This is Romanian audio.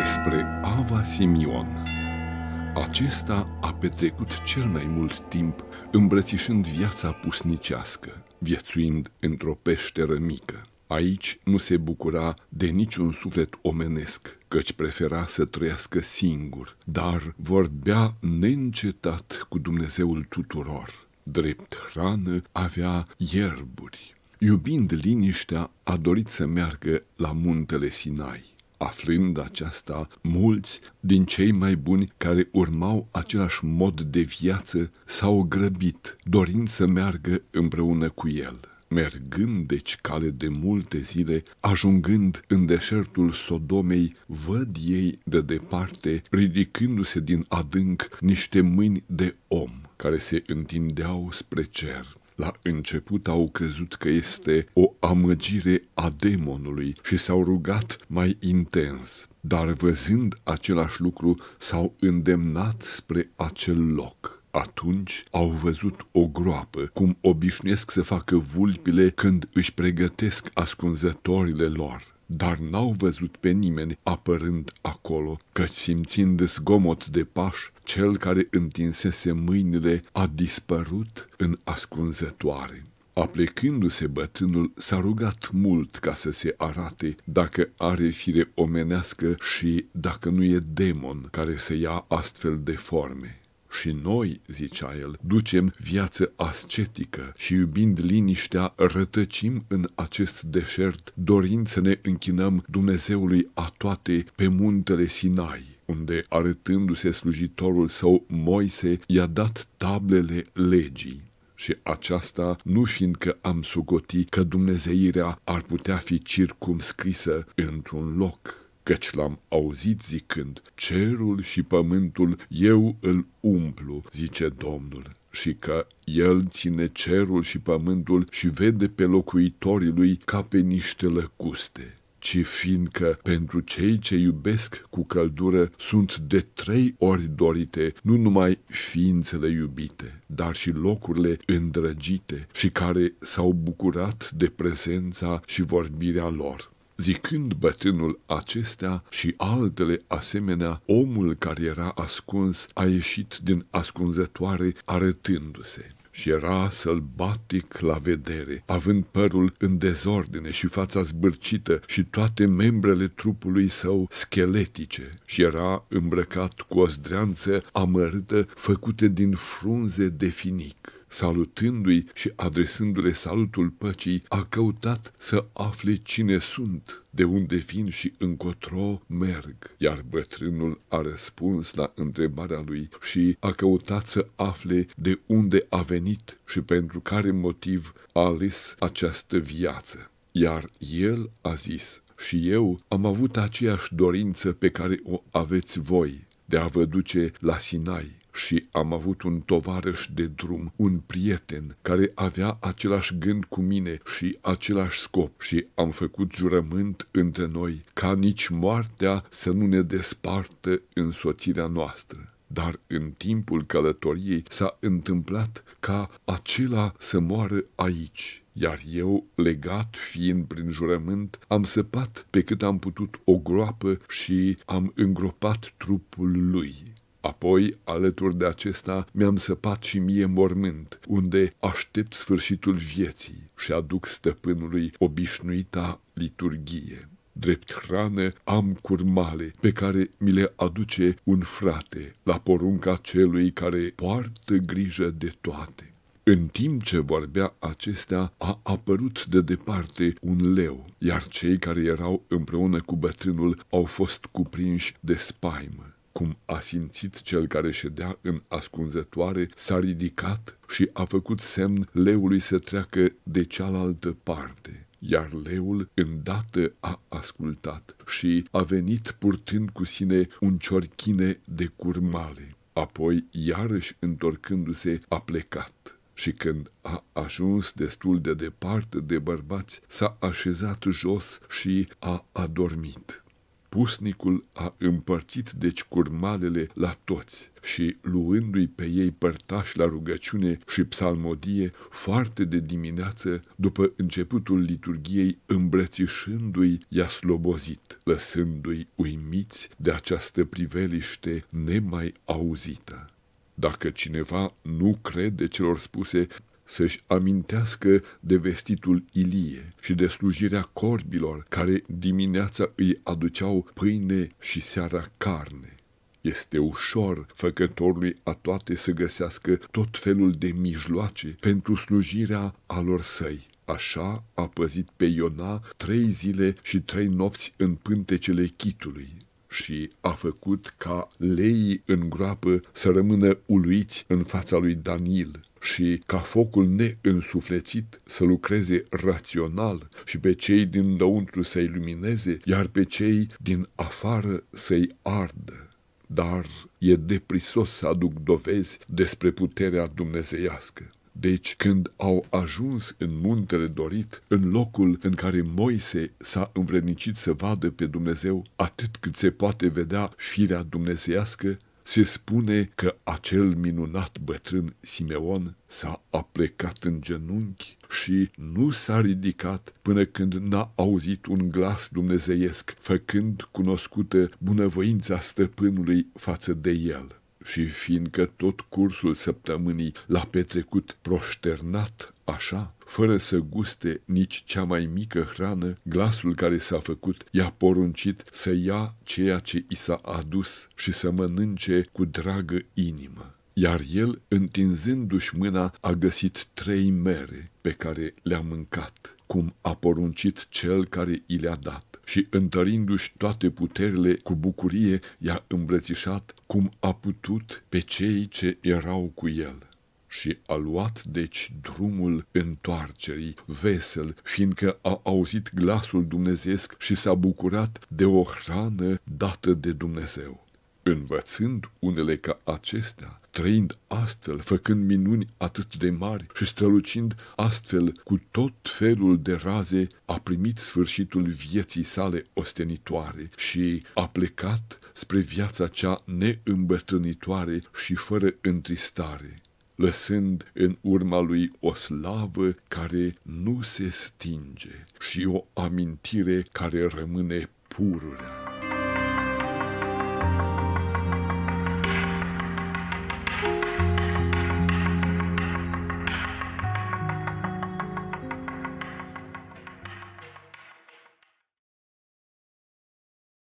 despre Ava Simion. Acesta a petrecut cel mai mult timp îmbrățișând viața pusnicească, viețuind într-o peșteră mică. Aici nu se bucura de niciun suflet omenesc, căci prefera să trăiască singur, dar vorbea neîncetat cu Dumnezeul tuturor. Drept hrană avea ierburi. Iubind liniștea, a dorit să meargă la muntele Sinai aflând aceasta mulți din cei mai buni care urmau același mod de viață s-au grăbit, dorind să meargă împreună cu el mergând deci cale de multe zile, ajungând în deșertul Sodomei, văd ei de departe, ridicându-se din adânc, niște mâini de om care se întindeau spre cer. La început au crezut că este o amăgire a demonului și s-au rugat mai intens, dar văzând același lucru s-au îndemnat spre acel loc. Atunci au văzut o groapă, cum obișnuiesc să facă vulpile când își pregătesc ascunzătorile lor dar n-au văzut pe nimeni apărând acolo, căci simțind zgomot de paș, cel care întinsese mâinile a dispărut în ascunzătoare. Aplecându-se bătânul, s-a rugat mult ca să se arate dacă are fire omenească și dacă nu e demon care să ia astfel de forme. Și noi, zicea el, ducem viață ascetică și iubind liniștea rătăcim în acest deșert, dorind să ne închinăm Dumnezeului a toate pe muntele Sinai unde, arătându-se slujitorul său Moise, i-a dat tablele legii. Și aceasta nu fiindcă am sugoti că dumnezeirea ar putea fi circumscrisă într-un loc, căci l-am auzit zicând, cerul și pământul eu îl umplu, zice Domnul, și că el ține cerul și pământul și vede pe locuitorii lui ca pe niște lăcuste ci fiindcă pentru cei ce iubesc cu căldură sunt de trei ori dorite nu numai ființele iubite, dar și locurile îndrăgite și care s-au bucurat de prezența și vorbirea lor. Zicând bătrânul acestea și altele asemenea, omul care era ascuns a ieșit din ascunzătoare arătându-se și era sălbatic la vedere, având părul în dezordine și fața zbârcită și toate membrele trupului său scheletice și era îmbrăcat cu o zdreanță amărâtă făcută din frunze de finic salutându-i și adresându-le salutul păcii, a căutat să afle cine sunt, de unde vin și încotro merg. Iar bătrânul a răspuns la întrebarea lui și a căutat să afle de unde a venit și pentru care motiv a ales această viață. Iar el a zis, și eu am avut aceeași dorință pe care o aveți voi, de a vă duce la Sinai, și am avut un tovarăș de drum, un prieten care avea același gând cu mine și același scop și am făcut jurământ între noi ca nici moartea să nu ne despartă însoțirea noastră dar în timpul călătoriei s-a întâmplat ca acela să moară aici, iar eu, legat fiind prin jurământ, am săpat pe cât am putut o groapă și am îngropat trupul lui. Apoi, alături de acesta, mi-am săpat și mie mormânt, unde aștept sfârșitul vieții și aduc stăpânului obișnuita liturghie. Drept hrană am curmale pe care mi le aduce un frate la porunca celui care poartă grijă de toate. În timp ce vorbea acestea, a apărut de departe un leu, iar cei care erau împreună cu bătrânul au fost cuprinși de spaimă cum a simțit cel care ședea în ascunzătoare, s-a ridicat și a făcut semn leului să treacă de cealaltă parte. Iar leul îndată a ascultat și a venit purtând cu sine un ciorchine de curmale. Apoi, iarăși întorcându-se, a plecat și când a ajuns destul de departe de bărbați, s-a așezat jos și a adormit pusnicul a împărțit deci curmalele la toți și, luându-i pe ei părtași la rugăciune și psalmodie, foarte de dimineață, după începutul liturgiei, îmbrățișându-i, i-a slobozit, lăsându-i uimiți de această priveliște nemai auzită. Dacă cineva nu crede celor spuse, să-și amintească de vestitul Ilie și de slujirea corbilor care dimineața îi aduceau pâine și seara carne. Este ușor făcătorului a toate să găsească tot felul de mijloace pentru slujirea alor săi. Așa a păzit pe Iona trei zile și trei nopți în pântecele chitului și a făcut ca leii în groapă să rămână uluiți în fața lui Danil și ca focul neînsuflețit să lucreze rațional și pe cei din lăuntru să ilumineze, iar pe cei din afară să-i ardă. Dar e deprisos să aduc dovezi despre puterea dumnezeiască. Deci, când au ajuns în muntele dorit, în locul în care Moise s-a învrednicit să vadă pe Dumnezeu atât cât se poate vedea firea dumnezeiască, se spune că acel minunat bătrân Simeon s-a aplecat în genunchi și nu s-a ridicat până când n-a auzit un glas dumnezeiesc, făcând cunoscută bunăvoința stăpânului față de el și fiindcă tot cursul săptămânii l-a petrecut proșternat așa, fără să guste nici cea mai mică hrană, glasul care s-a făcut i-a poruncit să ia ceea ce i s-a adus și să mănânce cu dragă inimă iar el, întinzându-și mâna, a găsit trei mere pe care le-a mâncat, cum a poruncit cel care i le-a dat. Și întărindu-și toate puterile cu bucurie, i-a îmbrățișat cum a putut pe cei ce erau cu el și a luat deci drumul întoarcerii, vesel, fiindcă a auzit glasul dumnezeesc și s-a bucurat de o hrană dată de Dumnezeu învățând unele ca acestea, trăind astfel, făcând minuni atât de mari și strălucind astfel cu tot felul de raze, a primit sfârșitul vieții sale ostenitoare și a plecat spre viața cea neîmbătrânitoare și fără întristare, lăsând în urma lui o slavă care nu se stinge și o amintire care rămâne pururea.